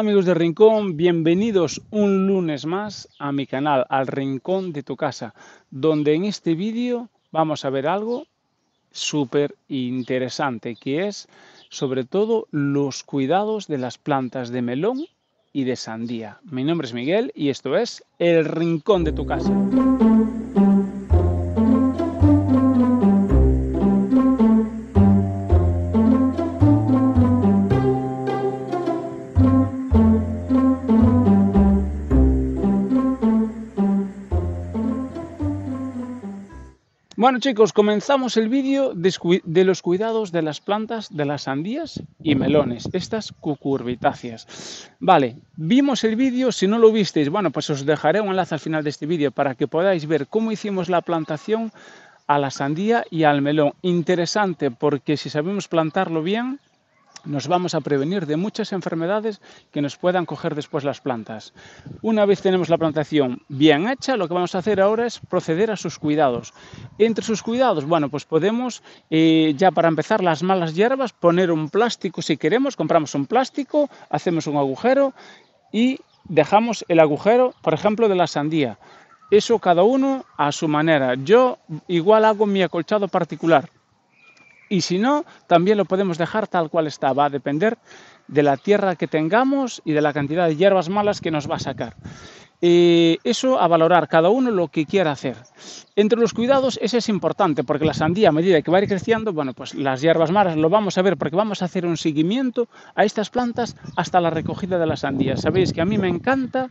amigos de Rincón, bienvenidos un lunes más a mi canal, al Rincón de tu casa, donde en este vídeo vamos a ver algo súper interesante, que es sobre todo los cuidados de las plantas de melón y de sandía. Mi nombre es Miguel y esto es El Rincón de tu casa. Bueno chicos, comenzamos el vídeo de los cuidados de las plantas de las sandías y melones, estas cucurbitáceas. Vale, vimos el vídeo, si no lo visteis, bueno, pues os dejaré un enlace al final de este vídeo para que podáis ver cómo hicimos la plantación a la sandía y al melón. Interesante porque si sabemos plantarlo bien, nos vamos a prevenir de muchas enfermedades que nos puedan coger después las plantas. Una vez tenemos la plantación bien hecha, lo que vamos a hacer ahora es proceder a sus cuidados. Entre sus cuidados, bueno, pues podemos eh, ya para empezar las malas hierbas poner un plástico si queremos, compramos un plástico, hacemos un agujero y dejamos el agujero, por ejemplo, de la sandía. Eso cada uno a su manera. Yo igual hago mi acolchado particular y si no, también lo podemos dejar tal cual está. Va a depender de la tierra que tengamos y de la cantidad de hierbas malas que nos va a sacar. eso a valorar, cada uno lo que quiera hacer. Entre los cuidados, ese es importante, porque la sandía, a medida que va a ir creciendo, bueno, pues las hierbas malas lo vamos a ver, porque vamos a hacer un seguimiento a estas plantas hasta la recogida de las sandías. Sabéis que a mí me encanta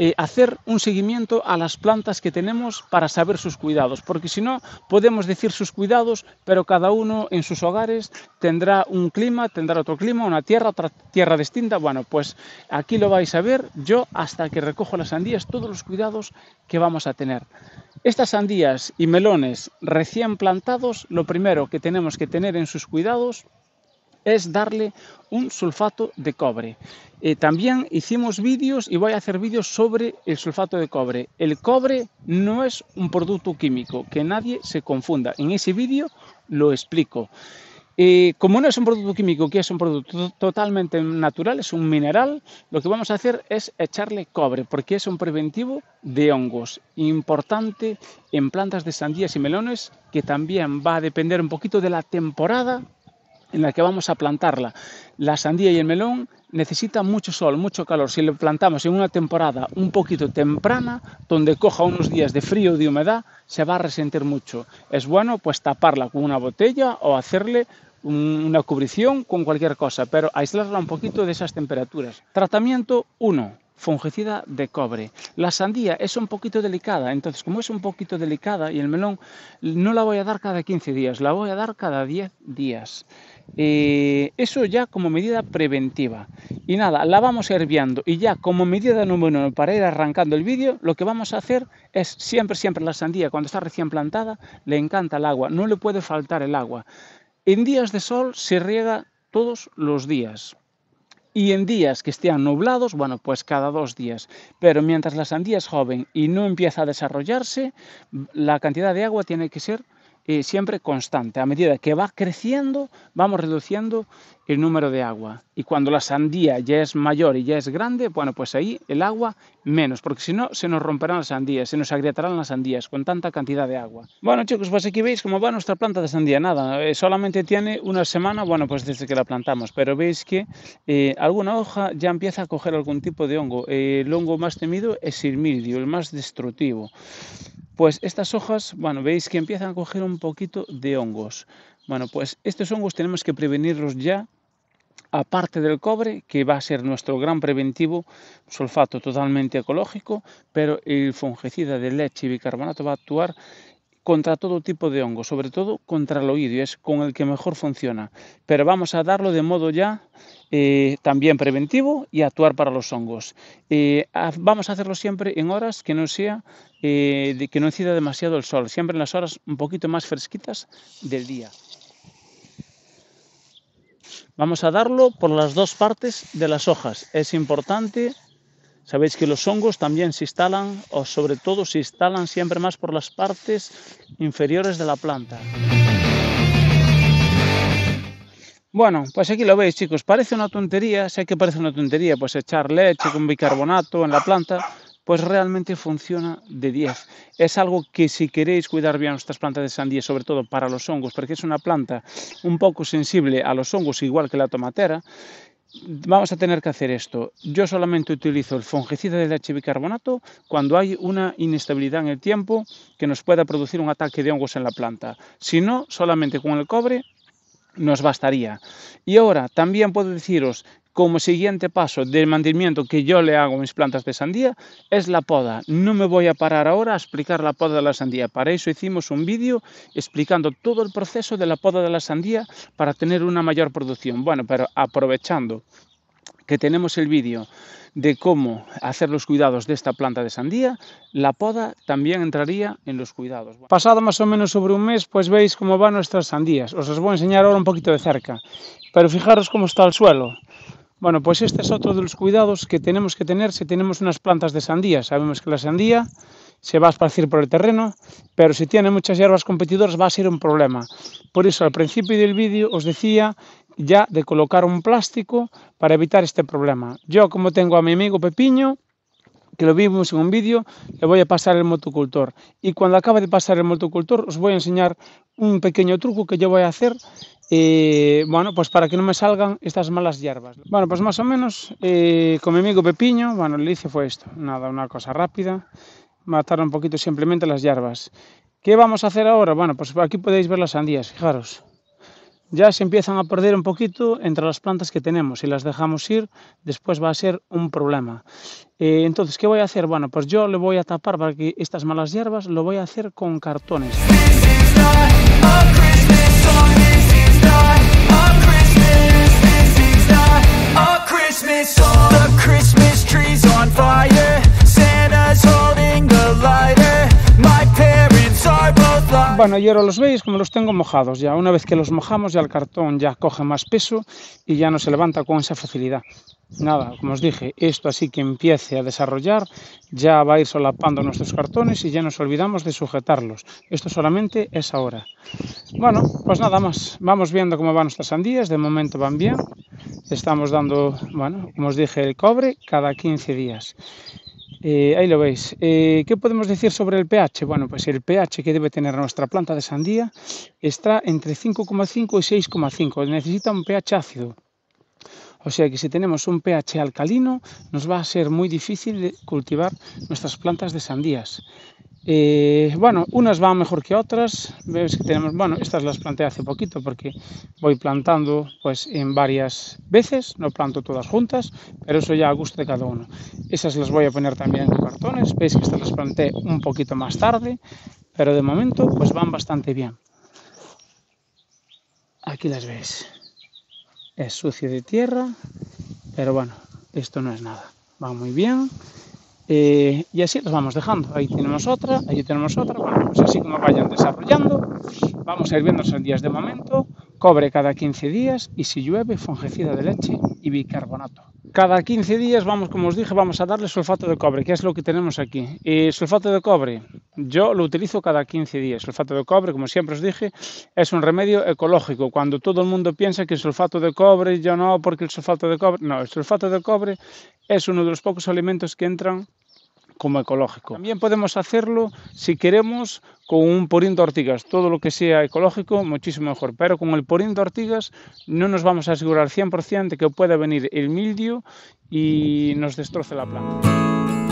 eh, hacer un seguimiento a las plantas que tenemos para saber sus cuidados, porque si no, podemos decir sus cuidados, pero cada uno en sus hogares tendrá un clima, tendrá otro clima, una tierra, otra tierra distinta. Bueno, pues aquí lo vais a ver yo hasta que recojo las sandías, todos los cuidados que vamos a tener. Estas sandías y melones recién plantados, lo primero que tenemos que tener en sus cuidados es darle un sulfato de cobre. Eh, también hicimos vídeos y voy a hacer vídeos sobre el sulfato de cobre. El cobre no es un producto químico, que nadie se confunda. En ese vídeo lo explico. Eh, como no es un producto químico, que es un producto totalmente natural, es un mineral, lo que vamos a hacer es echarle cobre, porque es un preventivo de hongos, importante en plantas de sandías y melones, que también va a depender un poquito de la temporada en la que vamos a plantarla. La sandía y el melón necesitan mucho sol, mucho calor. Si lo plantamos en una temporada un poquito temprana, donde coja unos días de frío, o de humedad, se va a resentir mucho. Es bueno pues taparla con una botella o hacerle una cubrición con cualquier cosa, pero aislarla un poquito de esas temperaturas. Tratamiento 1 fungicida de cobre. La sandía es un poquito delicada, entonces como es un poquito delicada y el melón no la voy a dar cada 15 días, la voy a dar cada 10 días. Eh, eso ya como medida preventiva. Y nada, la vamos herviando. Y ya como medida número uno para ir arrancando el vídeo, lo que vamos a hacer es siempre, siempre la sandía cuando está recién plantada, le encanta el agua, no le puede faltar el agua. En días de sol se riega todos los días. Y en días que estén nublados, bueno, pues cada dos días. Pero mientras la sandía es joven y no empieza a desarrollarse, la cantidad de agua tiene que ser siempre constante. A medida que va creciendo, vamos reduciendo el número de agua. Y cuando la sandía ya es mayor y ya es grande, bueno, pues ahí el agua menos, porque si no, se nos romperán las sandías, se nos agrietarán las sandías con tanta cantidad de agua. Bueno, chicos, pues aquí veis cómo va nuestra planta de sandía. Nada, eh, solamente tiene una semana, bueno, pues desde que la plantamos, pero veis que eh, alguna hoja ya empieza a coger algún tipo de hongo. Eh, el hongo más temido es el mildio, el más destructivo. Pues estas hojas, bueno, veis que empiezan a coger un poquito de hongos. Bueno, pues estos hongos tenemos que prevenirlos ya, aparte del cobre, que va a ser nuestro gran preventivo, sulfato totalmente ecológico, pero el fungicida de leche y bicarbonato va a actuar contra todo tipo de hongos, sobre todo contra el oído, es con el que mejor funciona. Pero vamos a darlo de modo ya eh, también preventivo y actuar para los hongos. Eh, vamos a hacerlo siempre en horas que no sea eh, que no incida demasiado el sol, siempre en las horas un poquito más fresquitas del día. Vamos a darlo por las dos partes de las hojas. Es importante Sabéis que los hongos también se instalan, o sobre todo se instalan siempre más por las partes inferiores de la planta. Bueno, pues aquí lo veis, chicos. Parece una tontería, sé que parece una tontería, pues echar leche con bicarbonato en la planta, pues realmente funciona de 10. Es algo que si queréis cuidar bien nuestras plantas de sandía, sobre todo para los hongos, porque es una planta un poco sensible a los hongos, igual que la tomatera, vamos a tener que hacer esto. Yo solamente utilizo el fungicida de h bicarbonato cuando hay una inestabilidad en el tiempo que nos pueda producir un ataque de hongos en la planta. Si no, solamente con el cobre nos bastaría. Y ahora también puedo deciros como siguiente paso del mantenimiento que yo le hago a mis plantas de sandía es la poda. No me voy a parar ahora a explicar la poda de la sandía. Para eso hicimos un vídeo explicando todo el proceso de la poda de la sandía para tener una mayor producción. Bueno, pero aprovechando que tenemos el vídeo de cómo hacer los cuidados de esta planta de sandía, la poda también entraría en los cuidados. Pasado más o menos sobre un mes, pues veis cómo van nuestras sandías. Os os voy a enseñar ahora un poquito de cerca. Pero fijaros cómo está el suelo. Bueno, pues este es otro de los cuidados que tenemos que tener si tenemos unas plantas de sandía. Sabemos que la sandía se va a esparcir por el terreno, pero si tiene muchas hierbas competidoras va a ser un problema. Por eso al principio del vídeo os decía ya de colocar un plástico para evitar este problema. Yo como tengo a mi amigo Pepiño, que lo vimos en un vídeo, le voy a pasar el motocultor. Y cuando acabe de pasar el motocultor, os voy a enseñar un pequeño truco que yo voy a hacer eh, bueno, pues para que no me salgan estas malas hierbas. Bueno, pues más o menos eh, con mi amigo Pepiño, bueno, le hice fue esto, nada, una cosa rápida, matar un poquito simplemente las hierbas. ¿Qué vamos a hacer ahora? Bueno, pues aquí podéis ver las sandías, fijaros. Ya se empiezan a perder un poquito entre las plantas que tenemos. Si las dejamos ir, después va a ser un problema. Eh, entonces, ¿qué voy a hacer? Bueno, pues yo le voy a tapar para que estas malas hierbas lo voy a hacer con cartones. Oh, oh, Bueno, y ahora los veis como los tengo mojados ya. Una vez que los mojamos ya el cartón ya coge más peso y ya no se levanta con esa facilidad. Nada, como os dije, esto así que empiece a desarrollar ya va a ir solapando nuestros cartones y ya nos olvidamos de sujetarlos. Esto solamente es ahora. Bueno, pues nada más. Vamos viendo cómo van nuestras sandías. De momento van bien. Estamos dando, bueno, como os dije, el cobre cada 15 días. Eh, ahí lo veis. Eh, ¿Qué podemos decir sobre el pH? Bueno, pues el pH que debe tener nuestra planta de sandía está entre 5,5 y 6,5. Necesita un pH ácido. O sea que si tenemos un pH alcalino, nos va a ser muy difícil cultivar nuestras plantas de sandías. Eh, bueno, unas van mejor que otras. Ves que tenemos, bueno, estas las planté hace poquito porque voy plantando pues en varias veces, no planto todas juntas, pero eso ya a gusto de cada uno. Esas las voy a poner también en cartones. Veis que estas las planté un poquito más tarde, pero de momento pues van bastante bien. Aquí las veis. Es sucio de tierra, pero bueno, esto no es nada. Va muy bien. Eh, y así los vamos dejando. Ahí tenemos otra, ahí tenemos otra. Bueno, pues así como vayan desarrollando, vamos a ir viendo en días de momento. Cobre cada 15 días y si llueve, fungicida de leche y bicarbonato. Cada 15 días, vamos, como os dije, vamos a darle sulfato de cobre, que es lo que tenemos aquí. Eh, sulfato de cobre, yo lo utilizo cada 15 días. Sulfato de cobre, como siempre os dije, es un remedio ecológico. Cuando todo el mundo piensa que el sulfato de cobre, yo no, porque el sulfato de cobre... No, el sulfato de cobre es uno de los pocos alimentos que entran como ecológico. También podemos hacerlo si queremos con un porín de ortigas. Todo lo que sea ecológico, muchísimo mejor. Pero con el porín de ortigas no nos vamos a asegurar 100% de que pueda venir el mildio y nos destroce la planta.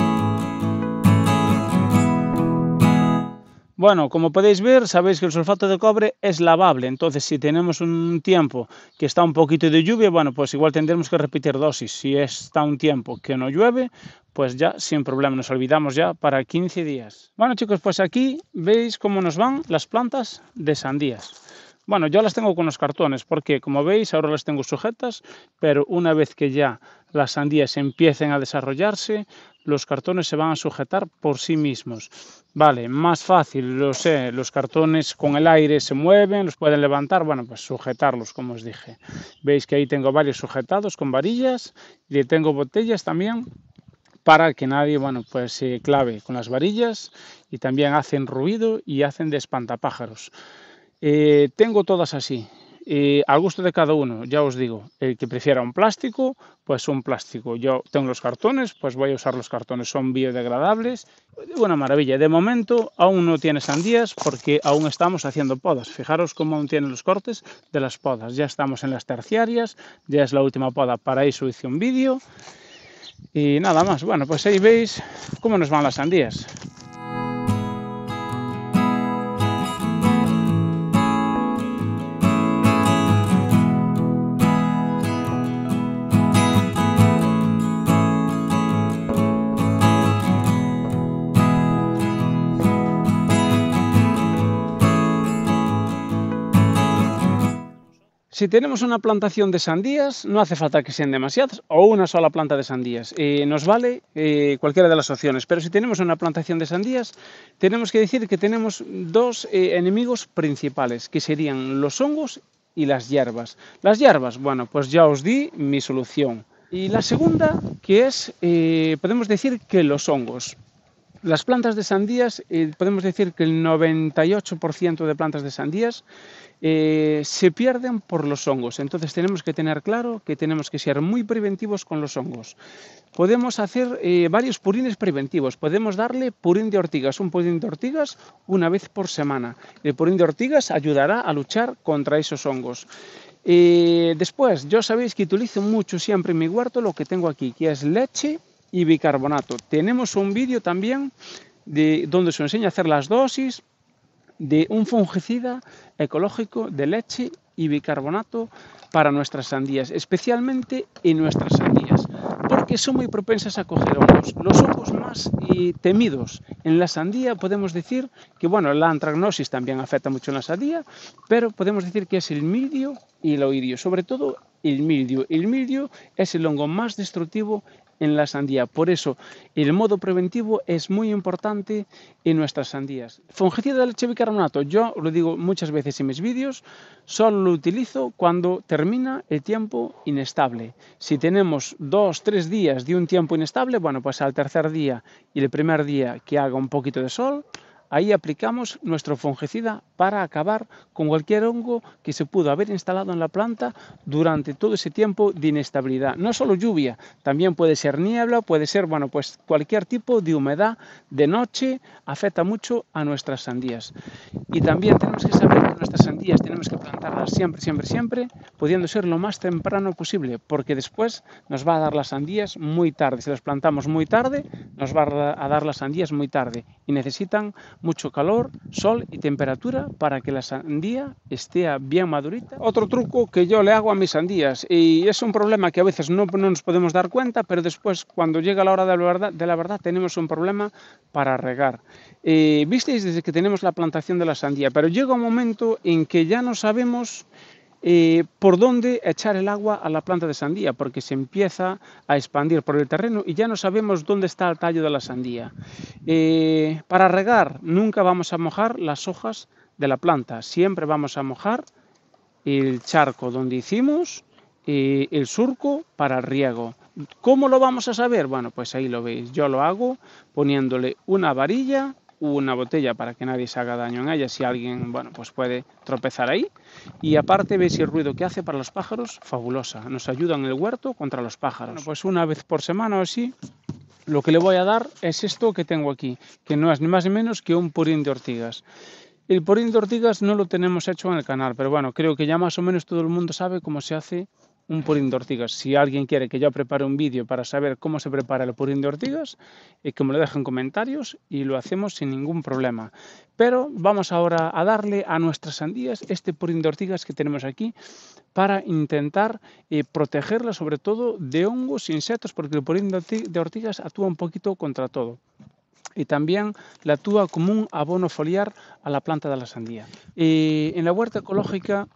Bueno, como podéis ver, sabéis que el sulfato de cobre es lavable, entonces si tenemos un tiempo que está un poquito de lluvia, bueno, pues igual tendremos que repetir dosis. Si está un tiempo que no llueve, pues ya sin problema, nos olvidamos ya para 15 días. Bueno chicos, pues aquí veis cómo nos van las plantas de sandías. Bueno, yo las tengo con los cartones porque, como veis, ahora las tengo sujetas, pero una vez que ya las sandías empiecen a desarrollarse, los cartones se van a sujetar por sí mismos. Vale, más fácil, lo sé, los cartones con el aire se mueven, los pueden levantar, bueno, pues sujetarlos, como os dije. Veis que ahí tengo varios sujetados con varillas y tengo botellas también para que nadie, bueno, pues se clave con las varillas y también hacen ruido y hacen de espantapájaros. Eh, tengo todas así, y eh, al gusto de cada uno, ya os digo, el que prefiera un plástico, pues un plástico. Yo tengo los cartones, pues voy a usar los cartones, son biodegradables. Una maravilla. De momento aún no tiene sandías porque aún estamos haciendo podas. Fijaros cómo aún tienen los cortes de las podas. Ya estamos en las terciarias, ya es la última poda. Para eso hice un vídeo. Y nada más. Bueno, pues ahí veis cómo nos van las sandías. si tenemos una plantación de sandías, no hace falta que sean demasiadas o una sola planta de sandías. Eh, nos vale eh, cualquiera de las opciones, pero si tenemos una plantación de sandías, tenemos que decir que tenemos dos eh, enemigos principales, que serían los hongos y las hierbas. Las hierbas, bueno, pues ya os di mi solución. Y la segunda, que es, podemos decir que los hongos. Las plantas de sandías, eh, podemos decir que el 98% de plantas de sandías eh, se pierden por los hongos. Entonces tenemos que tener claro que tenemos que ser muy preventivos con los hongos. Podemos hacer eh, varios purines preventivos. Podemos darle purín de ortigas, un purín de ortigas una vez por semana. El purín de ortigas ayudará a luchar contra esos hongos. después, yo sabéis que utilizo mucho siempre en mi huerto lo que tengo aquí, que es leche y bicarbonato. Tenemos un vídeo también de, donde se enseña a hacer las dosis de un fungicida ecológico de leche y bicarbonato para nuestras sandías, especialmente en nuestras sandías, porque son muy propensas a coger hongos. Los hongos más eh, temidos en la sandía podemos decir que, bueno, la antragnosis también afecta mucho en la sandía, pero podemos decir que es el mildio y el oidio, sobre todo el mildio. El mildio es el hongo más destructivo en la sandía. Por eso, el modo preventivo es muy importante en nuestras sandías. Fungicida de leche bicarbonato, yo lo digo muchas veces en mis vídeos, solo lo utilizo cuando termina el tiempo inestable. Si tenemos dos, tres días de un tiempo inestable, bueno, pues al tercer día y el primer día que haga un poquito de sol, Ahí aplicamos nuestro fungicida para acabar con cualquier hongo que se pudo haber instalado en la planta durante todo ese tiempo de inestabilidad. No solo lluvia, también puede ser niebla, puede ser, bueno, pues cualquier tipo de humedad de noche afecta mucho a nuestras sandías. Y también tenemos que saber que nuestras sandías tenemos que plantarlas siempre, siempre, siempre, pudiendo ser lo más temprano posible, porque después nos va a dar las sandías muy tarde. Si las plantamos muy tarde, nos va a dar las sandías muy tarde y necesitan mucho calor, sol y temperatura para que la sandía esté bien madurita. Otro truco que yo le hago a mis sandías y es un problema que a veces no, nos podemos dar cuenta, pero después cuando llega la hora de la verdad, de la verdad tenemos un problema para regar. Eh, visteis desde que tenemos la plantación de la sandía, pero llega un momento en que ya no sabemos eh, por dónde echar el agua a la planta de sandía, porque se empieza a expandir por el terreno y ya no sabemos dónde está el tallo de la sandía. Eh, para regar nunca vamos a mojar las hojas de la planta, siempre vamos a mojar el charco donde hicimos eh, el surco para el riego. ¿Cómo lo vamos a saber? Bueno, pues ahí lo veis. Yo lo hago poniéndole una varilla, una botella para que nadie se haga daño en ella si alguien, bueno, pues puede tropezar ahí. Y aparte veis el ruido que hace para los pájaros, fabulosa. Nos ayuda en el huerto contra los pájaros. pues una vez por semana o así lo que le voy a dar es esto que tengo aquí, que no es ni más ni menos que un purín de ortigas. El purín de ortigas no lo tenemos hecho en el canal, pero bueno, creo que ya más o menos todo el mundo sabe cómo se hace un purín de ortigas. Si alguien quiere que yo prepare un vídeo para saber cómo se prepara el purín de ortigas, eh, que me lo dejen en comentarios y lo hacemos sin ningún problema. Pero vamos ahora a darle a nuestras sandías este purín de ortigas que tenemos aquí para intentar eh, protegerlas sobre todo de hongos e insectos, porque el purín de ortigas actúa un poquito contra todo y también la actúa como un abono foliar a la planta de la sandía. y eh, en la huerta ecológica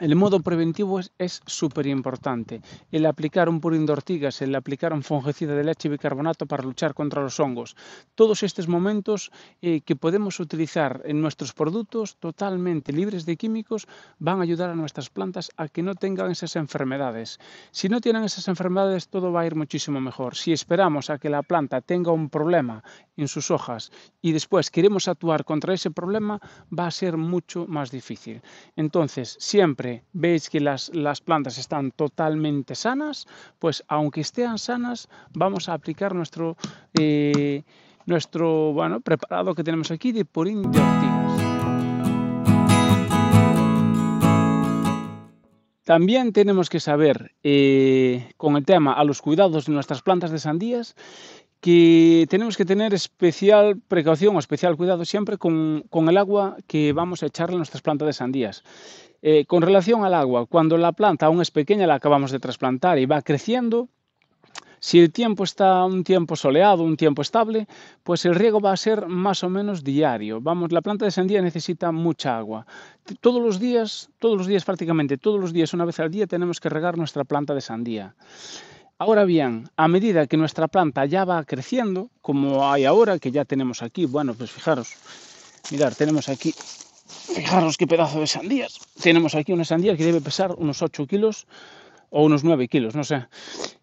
el modo preventivo es súper importante. El aplicar un purín de ortigas, el aplicar un fungicida de leche y bicarbonato para luchar contra los hongos. Todos estos momentos eh, que podemos utilizar en nuestros productos totalmente libres de químicos van a ayudar a nuestras plantas a que no tengan esas enfermedades. Si no tienen esas enfermedades todo va a ir muchísimo mejor. Si esperamos a que la planta tenga un problema en sus hojas y después queremos actuar contra ese problema va a ser mucho más difícil. Entonces, siempre veis que las, plantas están totalmente sanas, pues aunque estén sanas, vamos a aplicar nuestro, eh, nuestro bueno, preparado que tenemos aquí de purín de ortigas. También tenemos que saber, eh, con el tema a los cuidados de nuestras plantas de sandías, que tenemos que tener especial precaución o especial cuidado siempre con, con, el agua que vamos a echarle a nuestras plantas de sandías. Eh, con relación al agua, cuando la planta aún es pequeña, la acabamos de trasplantar y va creciendo, si el tiempo está un tiempo soleado, un tiempo estable, pues el riego va a ser más o menos diario. Vamos, la planta de sandía necesita mucha agua. Todos los días, todos los días prácticamente, todos los días, una vez al día tenemos que regar nuestra planta de sandía. Ahora bien, a medida que nuestra planta ya va creciendo, como hay ahora que ya tenemos aquí, bueno, pues fijaros, Mirad, tenemos aquí Fijaros qué pedazo de sandías. Tenemos aquí una sandía que debe pesar unos 8 kilos o unos 9 kilos, no sé.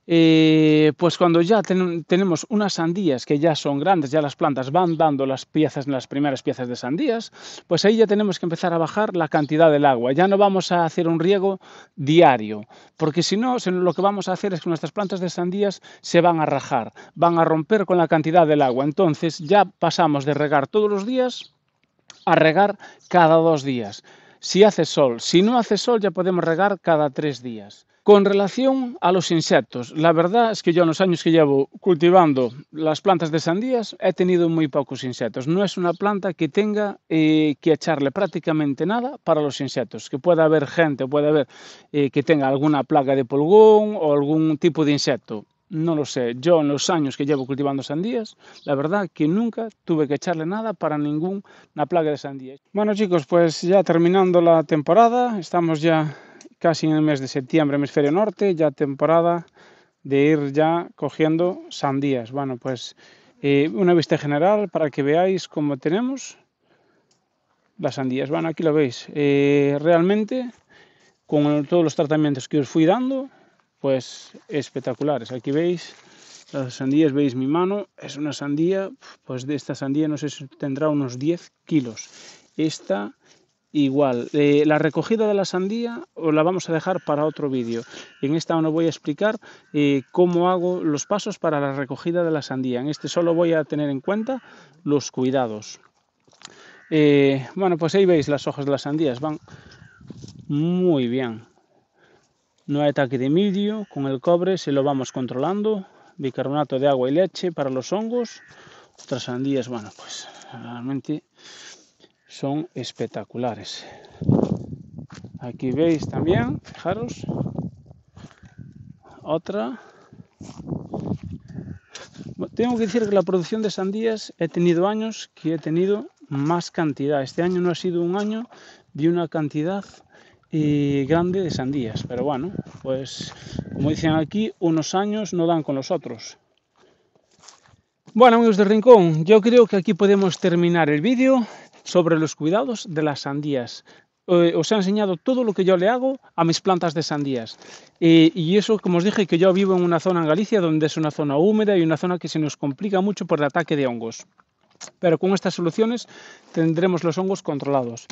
Eh, pues cuando ya tenemos unas sandías que ya son grandes, ya las plantas van dando las piezas, las primeras piezas de sandías, pues ahí ya tenemos que empezar a bajar la cantidad del agua. Ya no vamos a hacer un riego diario, porque si no, lo que vamos a hacer es que nuestras plantas de sandías se van a rajar, van a romper con la cantidad del agua. Entonces ya pasamos de regar todos los días a regar cada dos días. Si hace sol, si no hace sol ya podemos regar cada tres días. Con relación a los insectos, la verdad es que yo en los años que llevo cultivando las plantas de sandías he tenido muy pocos insectos. No es una planta que tenga eh, que echarle prácticamente nada para los insectos. Que pueda haber gente, puede haber eh, que tenga alguna plaga de pulgón o algún tipo de insecto. No lo sé. Yo en los años que llevo cultivando sandías, la verdad que nunca tuve que echarle nada para ninguna plaga de sandías. Bueno chicos, pues ya terminando la temporada, estamos ya casi en el mes de septiembre, hemisferio norte, ya temporada de ir ya cogiendo sandías. Bueno, pues eh, una vista general para que veáis cómo tenemos las sandías. Bueno, aquí lo veis. Eh, realmente, con todos los tratamientos que os fui dando, pues espectaculares. Aquí veis las sandías, veis mi mano, es una sandía, pues de esta sandía no sé si tendrá unos 10 kilos. Esta igual. Eh, la recogida de la sandía os la vamos a dejar para otro vídeo. En esta no voy a explicar eh, cómo hago los pasos para la recogida de la sandía. En este solo voy a tener en cuenta los cuidados. Eh, bueno, pues ahí veis las hojas de las sandías, van muy bien. No hay ataque de midio con el cobre se lo vamos controlando, bicarbonato de agua y leche para los hongos, otras sandías, bueno, pues realmente son espectaculares. Aquí veis también, fijaros, otra. Tengo que decir que la producción de sandías he tenido años que he tenido más cantidad. Este año no ha sido un año de una cantidad y grande de sandías. Pero bueno, pues como dicen aquí, unos años no dan con los otros. Bueno amigos de Rincón, yo creo que aquí podemos terminar el vídeo sobre los cuidados de las sandías. Eh, os he enseñado todo lo que yo le hago a mis plantas de sandías. Eh, y eso, como os dije, que yo vivo en una zona en Galicia donde es una zona húmeda y una zona que se nos complica mucho por el ataque de hongos. Pero con estas soluciones tendremos los hongos controlados.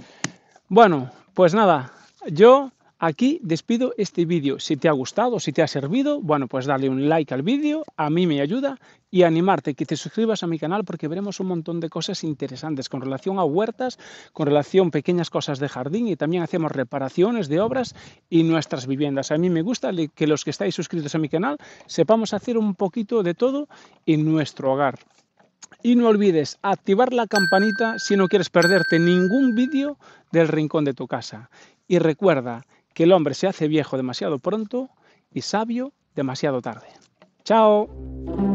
Bueno, pues nada, yo aquí despido este vídeo. Si te ha gustado, si te ha servido, bueno, pues dale un like al vídeo, a mí me ayuda y animarte que te suscribas a mi canal porque veremos un montón de cosas interesantes con relación a huertas, con relación a pequeñas cosas de jardín y también hacemos reparaciones de obras y nuestras viviendas. A mí me gusta que los que estáis suscritos a mi canal sepamos hacer un poquito de todo en nuestro hogar. Y no olvides activar la campanita si no quieres perderte ningún vídeo del rincón de tu casa y recuerda que el hombre se hace viejo demasiado pronto y sabio demasiado tarde. Chao.